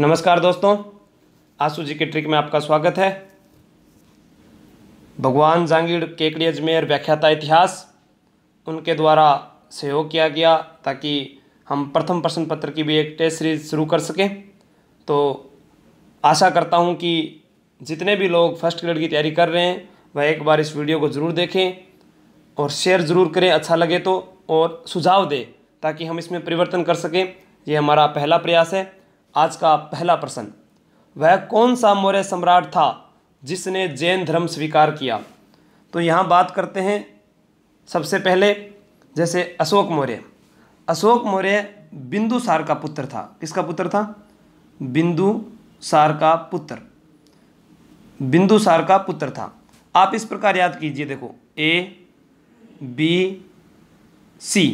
नमस्कार दोस्तों आसू जी के ट्रिक में आपका स्वागत है भगवान जांगीर केकड़ी अजमेर व्याख्याता इतिहास उनके द्वारा सहयोग किया गया ताकि हम प्रथम प्रश्न पत्र की भी एक टेस्ट सीरीज शुरू कर सकें तो आशा करता हूं कि जितने भी लोग फर्स्ट ग्रेड की तैयारी कर रहे हैं वह एक बार इस वीडियो को ज़रूर देखें और शेयर ज़रूर करें अच्छा लगे तो और सुझाव दें ताकि हम इसमें परिवर्तन कर सकें ये हमारा पहला प्रयास है आज का पहला प्रश्न वह कौन सा मौर्य सम्राट था जिसने जैन धर्म स्वीकार किया तो यहाँ बात करते हैं सबसे पहले जैसे अशोक मौर्य अशोक मौर्य बिंदुसार का पुत्र था किसका पुत्र था बिंदुसार का पुत्र बिंदुसार का पुत्र था आप इस प्रकार याद कीजिए देखो ए बी सी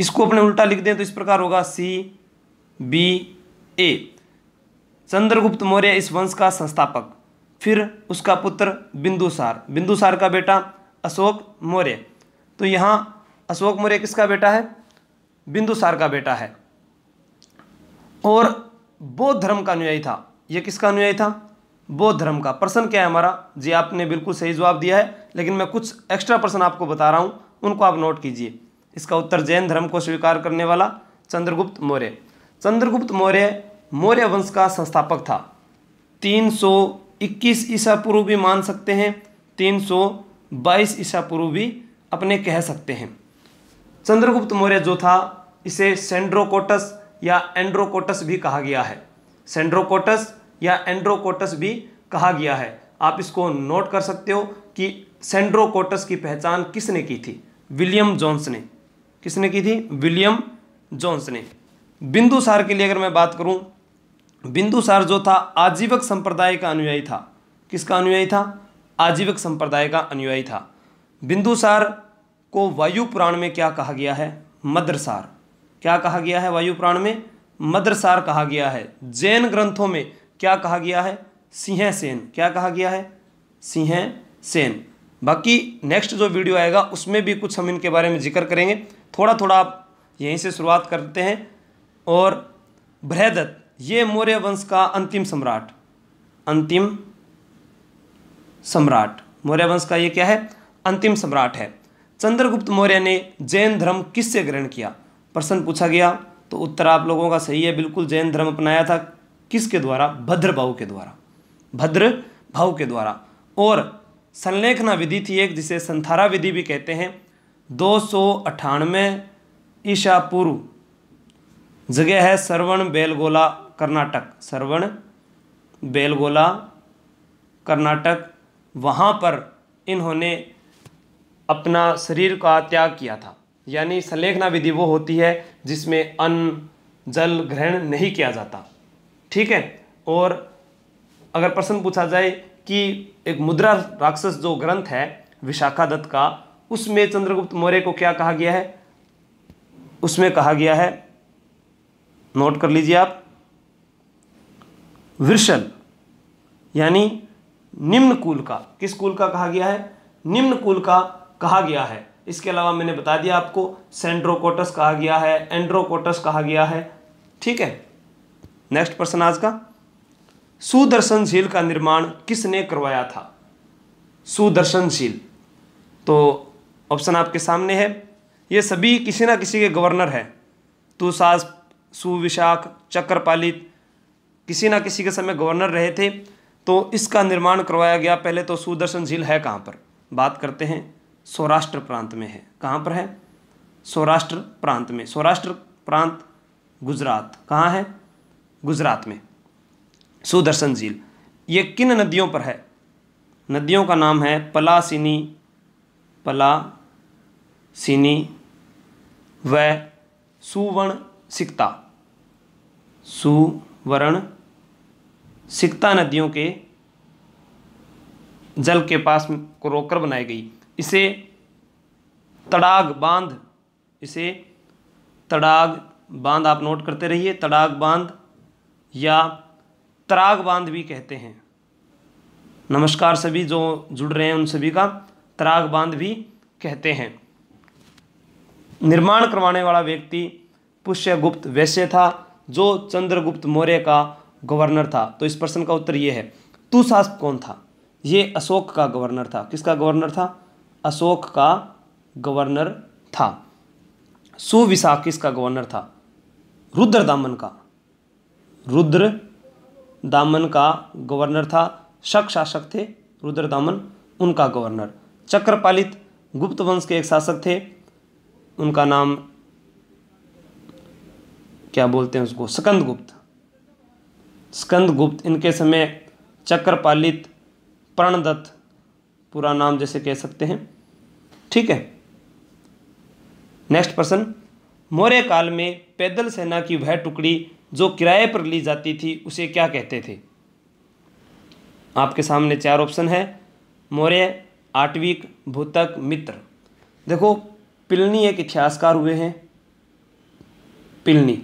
इसको अपने उल्टा लिख दें तो इस प्रकार होगा C B A Chandragupta Maurya इस वंश का संस्थापक फिर उसका पुत्र बिंदुसार बिंदुसार का बेटा अशोक मौर्य तो यहाँ अशोक मौर्य किसका बेटा है बिंदुसार का बेटा है और बौद्ध धर्म का अनुयायी था यह किसका अनुयायी था बौद्ध धर्म का प्रश्न क्या है हमारा जी आपने बिल्कुल सही जवाब दिया है लेकिन मैं कुछ एक्स्ट्रा प्रश्न आपको बता रहा हूँ उनको आप नोट कीजिए इसका उत्तर जैन धर्म को स्वीकार करने वाला चंद्रगुप्त मौर्य चंद्रगुप्त मौर्य मौर्य वंश का संस्थापक था 321 ईसा पूर्व भी मान सकते हैं 322 ईसा पूर्व भी अपने कह सकते हैं चंद्रगुप्त मौर्य जो था इसे सेंड्रोकोटस या एंड्रोकोटस भी कहा गया है सेंड्रोकोटस या एंड्रोकोटस भी कहा गया है आप इसको नोट कर सकते हो कि सेंड्रोकोटस की पहचान किसने की थी विलियम जॉन्स ने किसने की थी विलियम जॉन्स ने बिंदुसार के लिए अगर मैं बात करूं बिंदुसार जो था आजीवक संप्रदाय का अनुयायी था किसका अनुयायी था आजीवक संप्रदाय का अनुयायी था बिंदुसार को वायु पुराण में क्या कहा गया है मद्रसार क्या कहा गया है वायु पुराण में मद्रसार कहा गया है जैन ग्रंथों में क्या कहा गया है सिंह सेन क्या कहा गया है सिंह सेन बाकी नेक्स्ट जो वीडियो आएगा उसमें भी कुछ हम इनके बारे में जिक्र करेंगे थोड़ा थोड़ा आप यहीं से शुरुआत करते हैं और बृहदत्त ये मौर्य वंश का अंतिम सम्राट अंतिम सम्राट मौर्य वंश का ये क्या है अंतिम सम्राट है चंद्रगुप्त मौर्य ने जैन धर्म किससे ग्रहण किया प्रश्न पूछा गया तो उत्तर आप लोगों का सही है बिल्कुल जैन धर्म अपनाया था किसके द्वारा भद्र भाव के द्वारा भद्र भाव के द्वारा और संलेखना विधि थी एक जिसे संथारा विधि भी कहते हैं दो सौ ईसा ईशा पूर्व जगह है सरवण बेलगोला कर्नाटक सरवण बेलगोला कर्नाटक वहाँ पर इन्होंने अपना शरीर का त्याग किया था यानी संलेखना विधि वो होती है जिसमें अन्न जल ग्रहण नहीं किया जाता ठीक है और अगर प्रश्न पूछा जाए कि एक मुद्रा राक्षस जो ग्रंथ है विशाखा दत्त का उसमें चंद्रगुप्त मौर्य को क्या कहा गया है उसमें कहा गया है नोट कर लीजिए आप वृषल यानी निम्न कुल का किस कुल का कहा गया है निम्न कुल का कहा गया है इसके अलावा मैंने बता दिया आपको सेंड्रोकोटस कहा गया है एंड्रोकोटस कहा गया है ठीक है नेक्स्ट प्रश्न आज का सुदर्शन झील का निर्माण किसने करवाया था सुदर्शन झील तो ऑप्शन आपके सामने है ये सभी किसी ना किसी के गवर्नर हैं तुसाज तो सुविशाख चक्रपालित किसी ना किसी के समय गवर्नर रहे थे तो इसका निर्माण करवाया गया पहले तो सुदर्शन झील है कहाँ पर बात करते हैं सौराष्ट्र प्रांत में है कहाँ पर है सौराष्ट्र प्रांत में सौराष्ट्र प्रांत गुजरात कहाँ है गुजरात में सुदर्शन झील ये किन नदियों पर है नदियों का नाम है पलासिनी पला सिनी व सुवर्ण सिक्ता सुवर्ण सिकता नदियों के जल के पास को रोककर बनाई गई इसे तड़ाग बांध इसे तड़ाग बांध आप नोट करते रहिए तड़ाग बांध या तराग बांध भी कहते हैं नमस्कार सभी जो जुड़ रहे हैं उन सभी का तराग बांध भी कहते हैं निर्माण करवाने वाला व्यक्ति पुष्यगुप्त वैश्य था जो चंद्रगुप्त मौर्य का गवर्नर था तो इस प्रश्न का उत्तर ये है तुशास्प कौन था ये अशोक का गवर्नर था किसका गवर्नर था अशोक का गवर्नर था सुविशाख किसका गवर्नर था रुद्र दामन का रुद्र दामन का गवर्नर था शक शासक थे रुद्र दामन उनका गवर्नर चक्रपालित गुप्त वंश के एक शासक थे उनका नाम क्या बोलते हैं उसको स्कंद गुप्त स्कंद गुप्त इनके समय चक्रपालित प्रणदत्त पूरा नाम जैसे कह सकते हैं ठीक है नेक्स्ट प्रश्न मौर्य काल में पैदल सेना की वह टुकड़ी जो किराए पर ली जाती थी उसे क्या कहते थे आपके सामने चार ऑप्शन है मौर्य आठवीक भूतक मित्र देखो पिलनी एक इतिहासकार हुए हैं पिलनी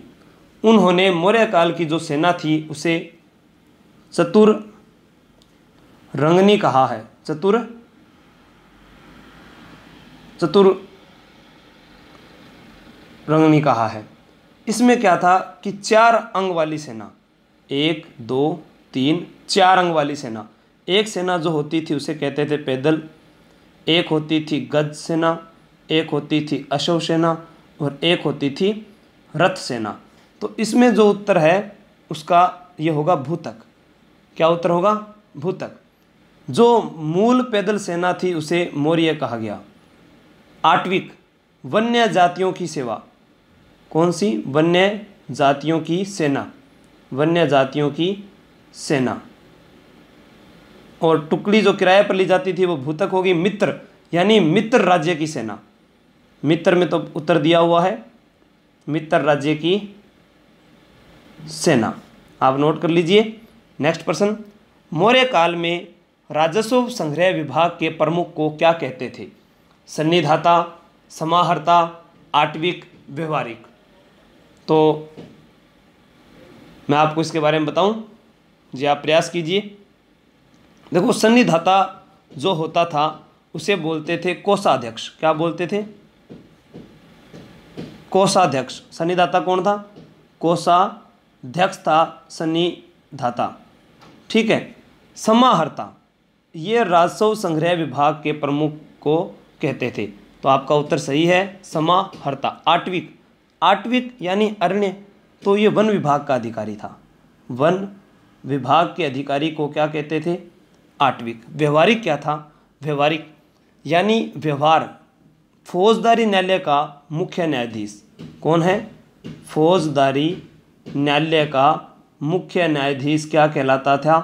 उन्होंने मौर्य काल की जो सेना थी उसे चतुर रंगनी कहा है चतुर चतुर रंगनी कहा है इसमें क्या था कि चार अंग वाली सेना एक दो तीन चार अंग वाली सेना एक सेना जो होती थी उसे कहते थे पैदल एक होती थी गज सेना एक होती थी अशोक सेना और एक होती थी रथ सेना तो इसमें जो उत्तर है उसका ये होगा भूतक क्या उत्तर होगा भूतक जो मूल पैदल सेना थी उसे मौर्य कहा गया आठविक वन्य जातियों की सेवा कौन सी वन्य जातियों की सेना वन्य जातियों की सेना और टुकड़ी जो किराए पर ली जाती थी वो भूतक होगी मित्र यानी मित्र राज्य की सेना मित्र में तो उत्तर दिया हुआ है मित्र राज्य की सेना आप नोट कर लीजिए नेक्स्ट प्रश्न मौर्य काल में राजस्व संग्रह विभाग के प्रमुख को क्या कहते थे सन्निधाता समाहर्ता आटविक व्यवहारिक तो मैं आपको इसके बारे में बताऊं जी आप प्रयास कीजिए देखो सन्निधाता जो होता था उसे बोलते थे कोषाध्यक्ष क्या बोलते थे कोषाध्यक्ष सन्निधाता कौन था कोषा ध्यक्ष था सनी धाता ठीक है समाहर्ता ये राजस्व संग्रह विभाग के प्रमुख को कहते थे तो आपका उत्तर सही है समाहर्ता आटविक आटविक यानी अरण्य तो ये वन विभाग का अधिकारी था वन विभाग के अधिकारी को क्या कहते थे आटविक व्यवहारिक क्या था व्यवहारिक यानी व्यवहार फौजदारी न्यायालय का मुख्य न्यायाधीश कौन है फौजदारी न्यायालय का मुख्य न्यायाधीश क्या कहलाता था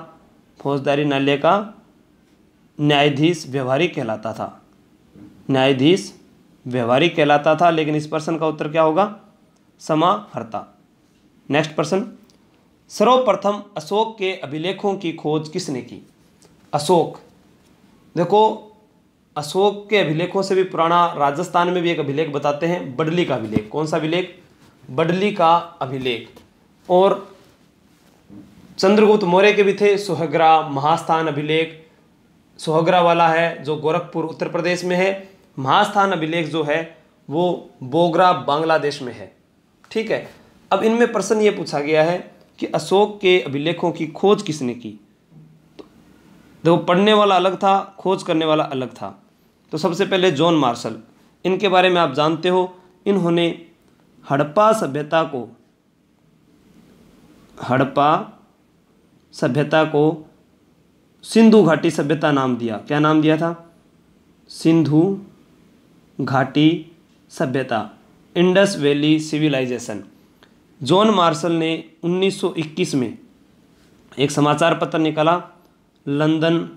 फौजदारी न्यायालय का न्यायाधीश व्यवहारिक कहलाता था न्यायाधीश व्यवहारिक कहलाता था लेकिन इस प्रश्न का उत्तर क्या होगा समाहर्ता नेक्स्ट प्रश्न सर्वप्रथम अशोक के अभिलेखों की खोज किसने की अशोक देखो अशोक के अभिलेखों से भी पुराना राजस्थान में भी एक अभिलेख बताते हैं बडली का अभिलेख कौन सा अभिलेख बडली का अभिलेख और चंद्रगुप्त मौर्य के भी थे सोहगरा महास्थान अभिलेख सोहगरा वाला है जो गोरखपुर उत्तर प्रदेश में है महास्थान अभिलेख जो है वो बोगरा बांग्लादेश में है ठीक है अब इनमें प्रश्न ये पूछा गया है कि अशोक के अभिलेखों की खोज किसने की तो देखो पढ़ने वाला अलग था खोज करने वाला अलग था तो सबसे पहले जॉन मार्शल इनके बारे में आप जानते हो इन्होंने हड़प्पा सभ्यता को हड़प्पा सभ्यता को सिंधु घाटी सभ्यता नाम दिया क्या नाम दिया था सिंधु घाटी सभ्यता Indus valley civilization John Marshall ने 1921 में एक समाचार पत्र निकाला लंदन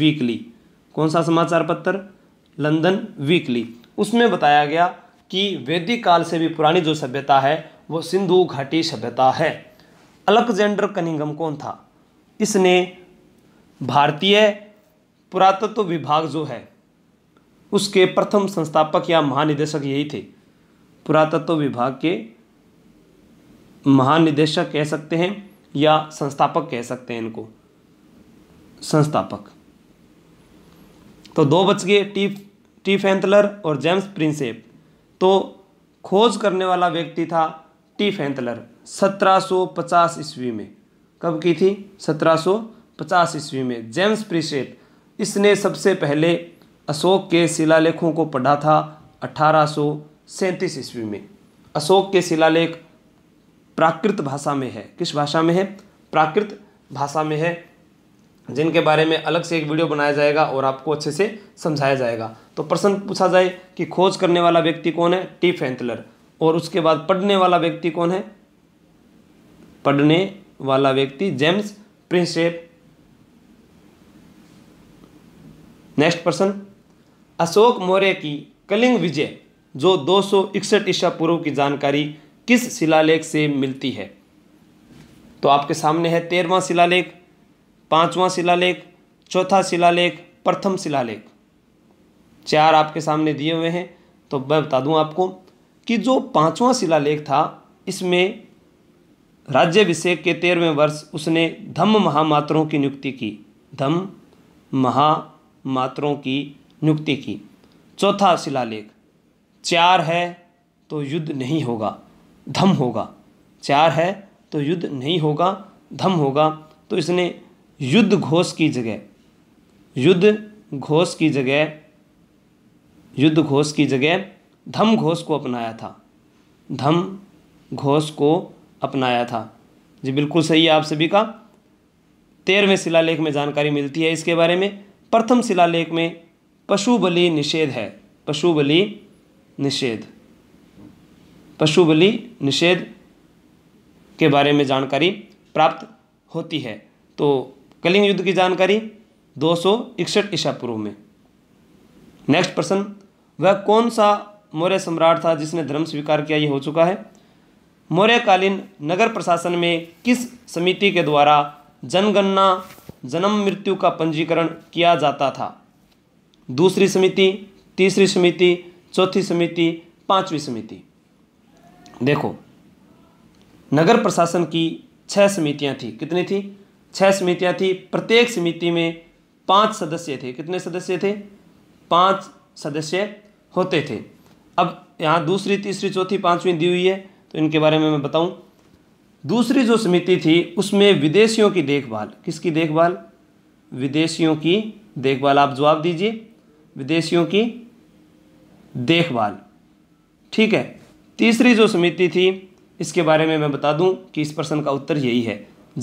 वीकली कौन सा समाचार पत्र लंदन वीकली उसमें बताया गया कि वैदिक काल से भी पुरानी जो सभ्यता है वो सिंधु घाटी सभ्यता है अलेक्जेंडर कनिंगम कौन था इसने भारतीय पुरातत्व विभाग जो है उसके प्रथम संस्थापक या महानिदेशक यही थे पुरातत्व विभाग के महानिदेशक कह सकते हैं या संस्थापक कह सकते हैं इनको संस्थापक तो दो बच गए टीफ टीफ एंथलर और जेम्स प्रिंसेप तो खोज करने वाला व्यक्ति था टीफ एंथलर 1750 ईस्वी में कब की थी 1750 ईस्वी में जेम्स प्रिसेट इसने सबसे पहले अशोक के शिलालेखों को पढ़ा था अठारह ईस्वी में अशोक के शिलालेख प्राकृत भाषा में है किस भाषा में है प्राकृत भाषा में है जिनके बारे में अलग से एक वीडियो बनाया जाएगा और आपको अच्छे से समझाया जाएगा तो प्रश्न पूछा जाए कि खोज करने वाला व्यक्ति कौन है टी फैंतलर और उसके बाद पढ़ने वाला व्यक्ति कौन है पढ़ने वाला व्यक्ति James Prinsep next person Ashok Maurya की कलिंग विजय जो दो सौ इकसठ ईसा पूर्व की जानकारी किस शिलालेख से मिलती है तो आपके सामने है तेरहवा शिलालेख पांचवा शिलालेख चौथा शिलालेख प्रथम शिलालेख चार आपके सामने दिए हुए हैं तो मैं बता दूं आपको कि जो पांचवा शिलालेख था इसमें राज्यभिषेक के तेरहवें वर्ष उसने धम्म महामात्रों की नियुक्ति की धम्म महामात्रों की नियुक्ति की चौथा शिलालेख चार है तो युद्ध नहीं होगा धम होगा चार है तो युद्ध नहीं होगा धम होगा तो इसने युद्ध घोष की जगह युद्ध घोष की जगह युद्ध घोष की जगह धम घोष को अपनाया था धम घोष को अपनाया था जी बिल्कुल सही है आप सभी का तेरहवें शिलालेख में जानकारी मिलती है इसके बारे में प्रथम शिलालेख में पशु बलि निषेध है पशु बलि निषेध पशु बलि निषेध के बारे में जानकारी प्राप्त होती है तो कलिंग युद्ध की जानकारी दो सौ इकसठ ईसा पूर्व में नेक्स्ट प्रश्न वह कौन सा मौर्य सम्राट था जिसने धर्म स्वीकार किया ये हो चुका है मौर्यकालीन नगर प्रशासन में किस समिति के द्वारा जनगणना जन्म मृत्यु का पंजीकरण किया जाता था दूसरी समिति तीसरी समिति चौथी समिति पांचवी समिति देखो नगर प्रशासन की छह समितियां थी कितनी थी छह समितियां थी प्रत्येक समिति में पांच सदस्य थे कितने सदस्य थे पांच सदस्य होते थे अब यहाँ दूसरी तीसरी चौथी पांचवी दी हुई है तो इनके बारे में मैं बताऊं दूसरी जो समिति थी उसमें विदेशियों की देखभाल किसकी देखभाल विदेशियों की देखभाल आप जवाब दीजिए विदेशियों की देखभाल ठीक है तीसरी जो समिति थी इसके बारे में मैं बता दूं कि इस प्रश्न का उत्तर यही है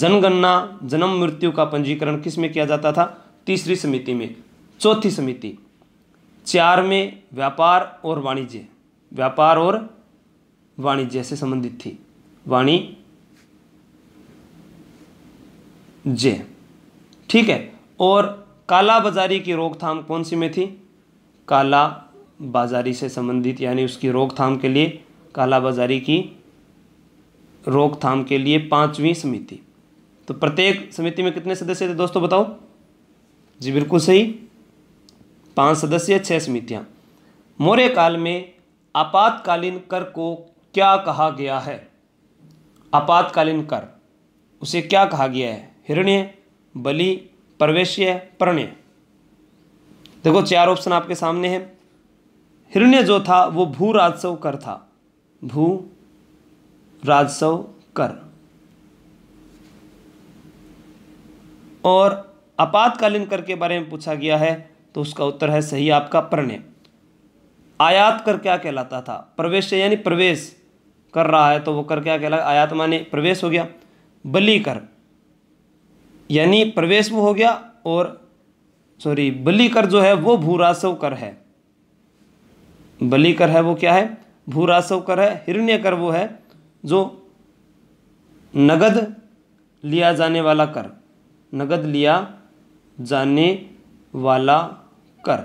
जनगणना जन्म मृत्यु का पंजीकरण किस में किया जाता था तीसरी समिति में चौथी समिति चार में व्यापार और वाणिज्य व्यापार और वाणिज्य से संबंधित थी वाणिज्य ठीक है और काला बाजारी की रोकथाम कौन सी में थी काला बाजारी से संबंधित यानी उसकी रोकथाम के लिए काला बाजारी की रोकथाम के लिए पांचवी समिति तो प्रत्येक समिति में कितने सदस्य थे दोस्तों बताओ जी बिल्कुल सही पांच सदस्य छह समितियां मौर्य काल में आपातकालीन कर को क्या कहा गया है आपातकालीन कर उसे क्या कहा गया है हिरण्य बलि प्रवेश्य प्रणय देखो चार ऑप्शन आपके सामने हैं हिरण्य जो था वो भू राजस्व कर था भू राजस्व कर और आपातकालीन कर के बारे में पूछा गया है तो उसका उत्तर है सही आपका प्रणय आयात कर क्या कहलाता था प्रवेश यानी प्रवेश कर रहा है तो वो कर क्या कहला आयात माने प्रवेश हो गया बलि कर यानी प्रवेश वो हो गया और सॉरी बलि कर जो है वो रासव कर है बलि कर है वो क्या है भू रासव कर है हिरण्य कर वो है जो नगद लिया जाने वाला कर नगद लिया जाने वाला कर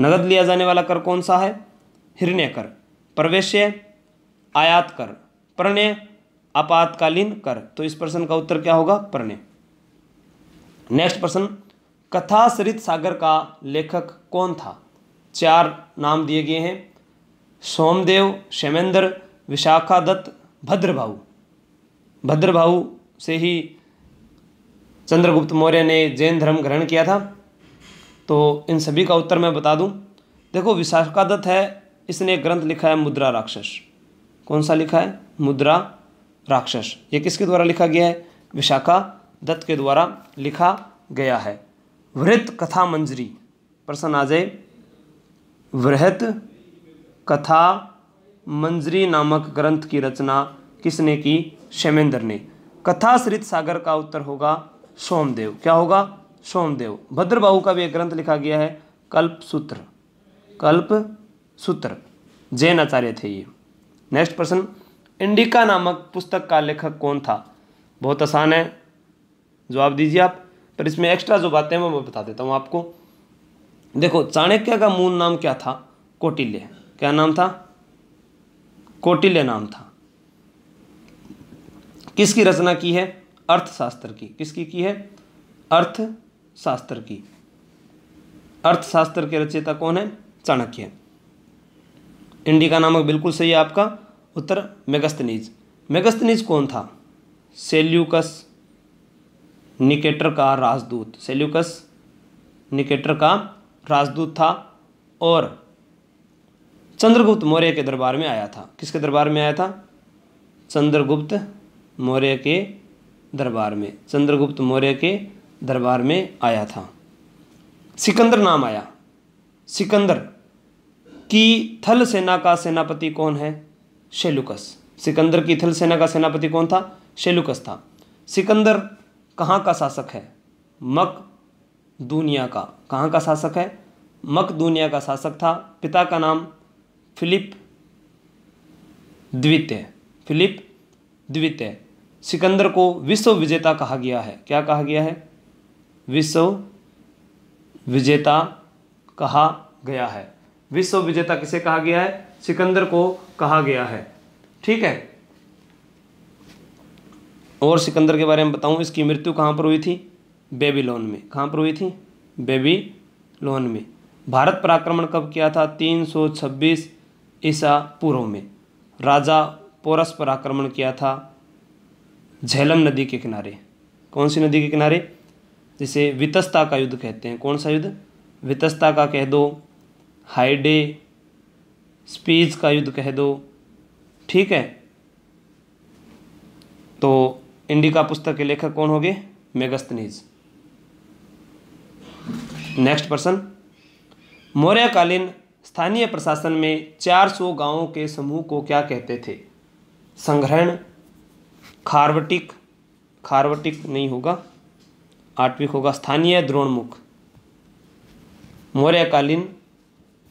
नगद लिया जाने वाला कर कौन सा है हिरण्य कर प्रवेश्य आयात कर प्रणय आपातकालीन कर तो इस प्रश्न का उत्तर क्या होगा प्रणय नेक्स्ट प्रश्न कथा सरित सागर का लेखक कौन था चार नाम दिए गए हैं सोमदेव शैमेंद्र विशाखा दत्त भद्रभाऊ भद्रभाऊ से ही चंद्रगुप्त मौर्य ने जैन धर्म ग्रहण किया था तो इन सभी का उत्तर मैं बता दूं देखो विशाखा दत्त है इसने ग्रंथ लिखा है मुद्रा राक्षस कौन सा लिखा है मुद्रा राक्षस ये किसके द्वारा लिखा गया है विशाखा दत्त के द्वारा लिखा गया है वृत कथा मंजरी प्रश्न आ जाए वृहत कथा मंजरी नामक ग्रंथ की रचना किसने की शैमेंद्र ने कथा श्रित सागर का उत्तर होगा सोमदेव क्या होगा सोमदेव बाहू का भी एक ग्रंथ लिखा गया है कल्प सूत्र कल्प सूत्र जैन आचार्य थे ये नेक्स्ट प्रश्न इंडिका नामक पुस्तक का लेखक कौन था बहुत आसान है जवाब दीजिए आप पर इसमें एक्स्ट्रा जो बातें हैं मैं बता देता हूँ आपको देखो चाणक्य का मूल नाम क्या था कोटिल्य क्या नाम था कोटिल्य नाम था किसकी रचना की है अर्थशास्त्र की किसकी की है अर्थशास्त्र की अर्थशास्त्र के रचयिता कौन है चाणक्य इंडिका नामक बिल्कुल सही है आपका उत्तर मेगस्तनीज मेगस्तनीज कौन था सेल्यूकस निकेटर का राजदूत सेल्यूकस निकेटर का राजदूत था और चंद्रगुप्त मौर्य के दरबार में आया था किसके दरबार में आया था चंद्रगुप्त मौर्य के दरबार में चंद्रगुप्त मौर्य के दरबार में आया था सिकंदर नाम आया सिकंदर कि थल सेना का सेनापति कौन है शेलुकस सिकंदर की थल सेना का सेनापति कौन था शेलुकस था सिकंदर कहाँ का शासक है मक दुनिया का कहाँ का शासक है मक दुनिया का शासक था पिता का नाम फिलिप द्वितीय फिलिप द्वितीय सिकंदर को विश्व विजेता कहा गया है क्या कहा गया है विश्व विजेता कहा गया है विश्व विजेता किसे कहा गया है सिकंदर को कहा गया है ठीक है और सिकंदर के बारे में बताऊं इसकी मृत्यु कहां पर हुई थी बेबीलोन में कहां पर हुई थी बेबीलोन में भारत पर आक्रमण कब किया था 326 ईसा पूर्व में राजा पोरस पर आक्रमण किया था झेलम नदी के किनारे कौन सी नदी के किनारे जिसे वितस्ता का युद्ध कहते हैं कौन सा युद्ध वितस्ता का कह दो हाइडे स्पीज का युद्ध कह दो ठीक है तो इंडिका पुस्तक के लेखक कौन हो गए मेगस्तनीज नेक्स्ट पर्सन मौर्यकालीन स्थानीय प्रशासन में 400 गांवों के समूह को क्या कहते थे संग्रहण खारवटिक खारवटिक नहीं होगा आठवीं होगा स्थानीय द्रोणमुख मौर्यकालीन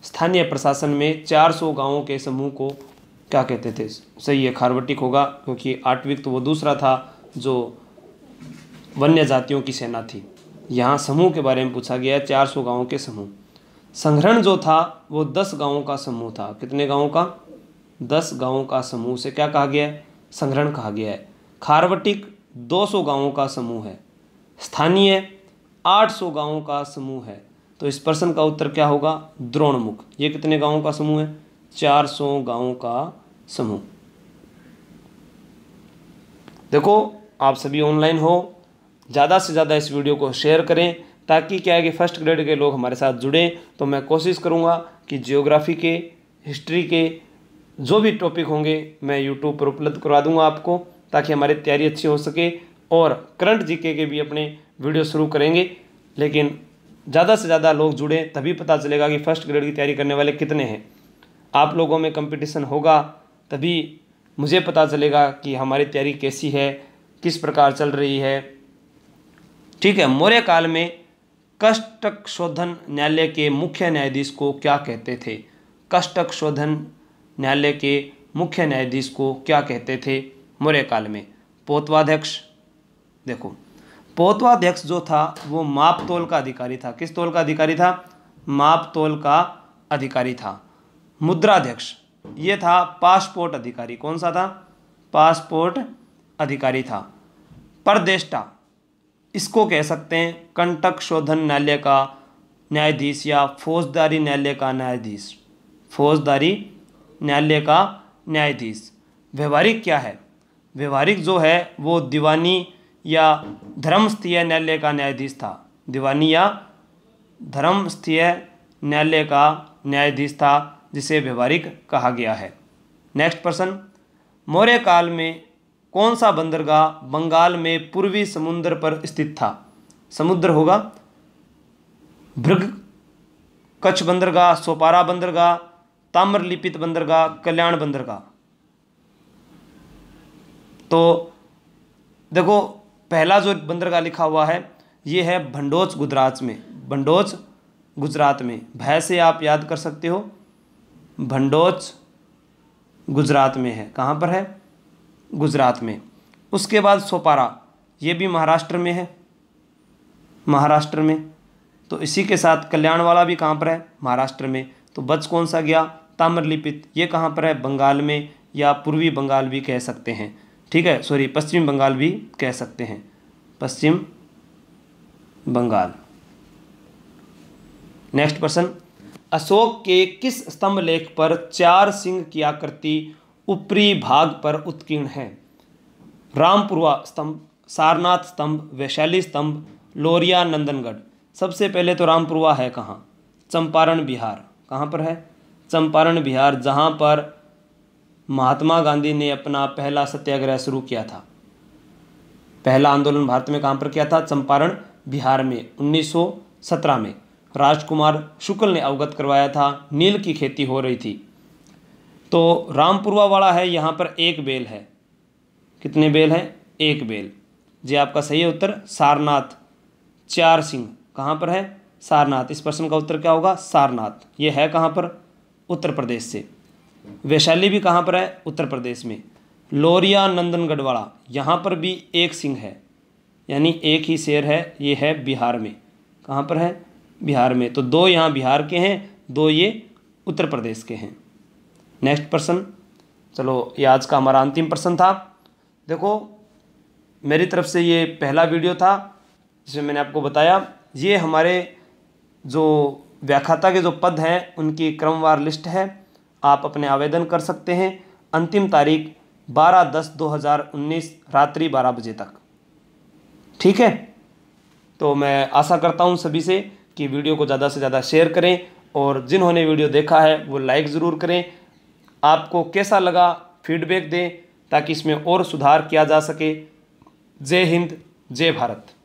स्थानीय प्रशासन में 400 गांवों के समूह को क्या कहते थे सही है खारवटिक होगा क्योंकि आठविक तो वो दूसरा था जो वन्य जातियों की सेना थी यहाँ समूह के बारे में पूछा गया चार सौ गाँवों के समूह संग्रहण जो था वो दस गाँवों का समूह था कितने गाँवों का दस गाँवों का समूह से क्या कहा गया है संग्रहण कहा गया है खारवटिक सौ गाँवों का समूह है स्थानीय आठ सौ गाँवों का समूह है तो इस प्रश्न का उत्तर क्या होगा द्रोणमुख ये कितने गांवों का समूह है चार सौ गांवों का समूह देखो आप सभी ऑनलाइन हो ज़्यादा से ज़्यादा इस वीडियो को शेयर करें ताकि क्या है कि फर्स्ट ग्रेड के लोग हमारे साथ जुड़ें तो मैं कोशिश करूँगा कि जियोग्राफी के हिस्ट्री के जो भी टॉपिक होंगे मैं यूट्यूब पर उपलब्ध करवा दूंगा आपको ताकि हमारी तैयारी अच्छी हो सके और करंट जीके के भी अपने वीडियो शुरू करेंगे लेकिन ज़्यादा से ज़्यादा लोग जुड़ें तभी पता चलेगा कि फर्स्ट ग्रेड की तैयारी करने वाले कितने हैं आप लोगों में कंपटीशन होगा तभी मुझे पता चलेगा कि हमारी तैयारी कैसी है किस प्रकार चल रही है ठीक है मौर्य काल में कष्टक शोधन न्यायालय के मुख्य न्यायाधीश को क्या कहते थे कष्टक शोधन न्यायालय के मुख्य न्यायाधीश को क्या कहते थे मौर्य काल में पोतवाध्यक्ष देखो पोतवाध्यक्ष जो था वो माप तोल का अधिकारी था किस तोल का अधिकारी था माप तोल का अधिकारी था मुद्राध्यक्ष ये था पासपोर्ट अधिकारी कौन सा था पासपोर्ट अधिकारी था परदेष्टा इसको कह सकते हैं कंटक शोधन न्यायालय का न्यायाधीश या फौजदारी न्यायालय का न्यायाधीश फौजदारी न्यायालय का न्यायाधीश व्यवहारिक क्या है व्यवहारिक जो है वो दीवानी या धर्मस्थीय न्यायालय का न्यायाधीश था दीवानी या धर्मस्थीय न्यायालय का न्यायाधीश था जिसे व्यवहारिक कहा गया है नेक्स्ट प्रश्न मौर्य काल में कौन सा बंदरगाह बंगाल में पूर्वी समुद्र पर स्थित था समुद्र होगा भृग कच्छ बंदरगाह सोपारा बंदरगाह ताम्रलिपित बंदरगाह कल्याण बंदरगाह तो देखो पहला जो बंदरगाह लिखा हुआ है ये है भंडोच गुजरात में भंडोच गुजरात में भय से आप याद कर सकते हो भंडोच गुजरात में है कहाँ पर है गुजरात में उसके बाद सोपारा ये भी महाराष्ट्र में है महाराष्ट्र में तो इसी के साथ कल्याण वाला भी कहाँ पर है महाराष्ट्र में तो बच कौन सा गया ताम्रलिपित ये कहाँ पर है बंगाल में या पूर्वी बंगाल भी कह सकते हैं ठीक है सॉरी पश्चिम बंगाल भी कह सकते हैं पश्चिम बंगाल नेक्स्ट प्रश्न अशोक के किस स्तंभ लेख पर चार सिंह की आकृति ऊपरी भाग पर उत्कीर्ण है रामपुरवा स्तंभ सारनाथ स्तंभ वैशाली स्तंभ लोरिया नंदनगढ़ सबसे पहले तो रामपुरवा है कहाँ चंपारण बिहार कहाँ पर है चंपारण बिहार जहाँ पर महात्मा गांधी ने अपना पहला सत्याग्रह शुरू किया था पहला आंदोलन भारत में कहाँ पर किया था चंपारण बिहार में 1917 में राजकुमार शुक्ल ने अवगत करवाया था नील की खेती हो रही थी तो रामपुरवा वाला है यहाँ पर एक बेल है कितने बेल हैं एक बेल जी आपका सही है उत्तर सारनाथ चार सिंह कहाँ पर है सारनाथ इस प्रश्न का उत्तर क्या होगा सारनाथ ये है कहाँ पर उत्तर प्रदेश से वैशाली भी कहाँ पर है उत्तर प्रदेश में लोरिया नंदनगढ़वाड़ा यहाँ पर भी एक सिंह है यानी एक ही शेर है ये है बिहार में कहाँ पर है बिहार में तो दो यहाँ बिहार के हैं दो ये उत्तर प्रदेश के हैं नेक्स्ट प्रश्न चलो ये आज का हमारा अंतिम प्रश्न था देखो मेरी तरफ से ये पहला वीडियो था जिसमें मैंने आपको बताया ये हमारे जो व्याख्याता के जो पद हैं उनकी क्रमवार लिस्ट है आप अपने आवेदन कर सकते हैं अंतिम तारीख 12 दस 2019 रात्रि 12 बजे तक ठीक है तो मैं आशा करता हूँ सभी से कि वीडियो को ज़्यादा से ज़्यादा शेयर करें और जिन्होंने वीडियो देखा है वो लाइक ज़रूर करें आपको कैसा लगा फीडबैक दें ताकि इसमें और सुधार किया जा सके जय हिंद जय भारत